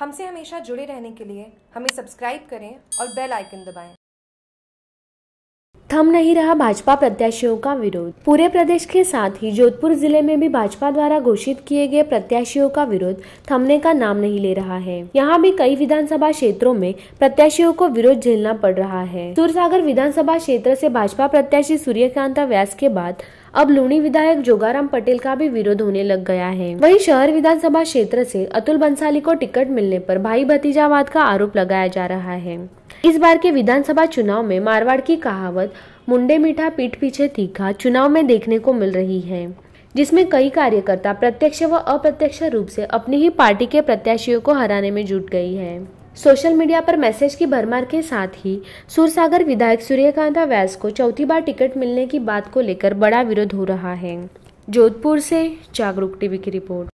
हमसे हमेशा जुड़े रहने के लिए हमें सब्सक्राइब करें और बेल आइकन दबाएं। थम नहीं रहा भाजपा प्रत्याशियों का विरोध पूरे प्रदेश के साथ ही जोधपुर जिले में भी भाजपा द्वारा घोषित किए गए प्रत्याशियों का विरोध थमने का नाम नहीं ले रहा है यहाँ भी कई विधानसभा क्षेत्रों में प्रत्याशियों को विरोध झेलना पड़ रहा है सूरसागर विधानसभा क्षेत्र से भाजपा प्रत्याशी सूर्यकांता व्यास के बाद अब लूणी विधायक जोगाराम पटेल का भी विरोध होने लग गया है वहीं शहर विधानसभा क्षेत्र से अतुल बंसाली को टिकट मिलने पर भाई भतीजावाद का आरोप लगाया जा रहा है इस बार के विधानसभा चुनाव में मारवाड़ की कहावत मुंडे मीठा पीठ पीछे तीखा चुनाव में देखने को मिल रही है जिसमें कई कार्यकर्ता प्रत्यक्ष व अप्रत्यक्ष रूप से अपनी ही पार्टी के प्रत्याशियों को हराने में जुट गई है सोशल मीडिया पर मैसेज की भरमार के साथ ही सुरसागर विधायक सूर्यकांता व्यास को चौथी बार टिकट मिलने की बात को लेकर बड़ा विरोध हो रहा है जोधपुर से जागरूक टीवी की रिपोर्ट